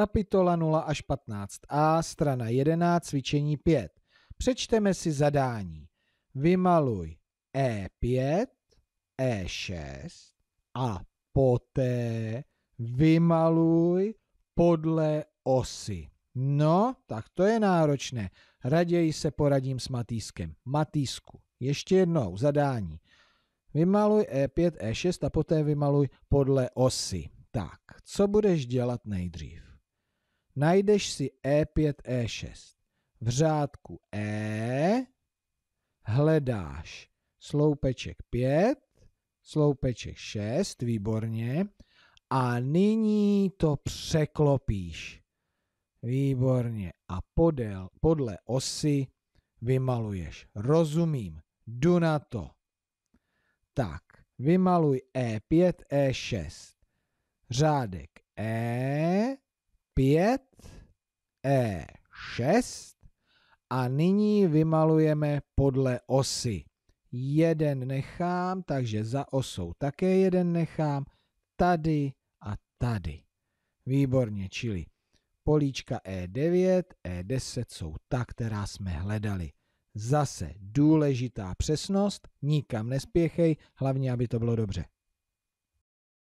kapitola 0 až 15a, strana 11, cvičení 5. Přečteme si zadání. Vymaluj E5, E6 a poté vymaluj podle osy. No, tak to je náročné. Raději se poradím s Matýskem. Matýsku, ještě jednou, zadání. Vymaluj E5, E6 a poté vymaluj podle osy. Tak, co budeš dělat nejdřív? najdeš si E5, E6. V řádku E hledáš sloupeček 5, sloupeček 6, výborně. A nyní to překlopíš. Výborně. A podél, podle osy vymaluješ. Rozumím. Jdu na to. Tak, vymaluj E5, E6. Řádek E, 5, E6 a nyní vymalujeme podle osy. Jeden nechám, takže za osou také jeden nechám, tady a tady. Výborně, čili políčka E9, E10 jsou ta, která jsme hledali. Zase důležitá přesnost, nikam nespěchej, hlavně, aby to bylo dobře.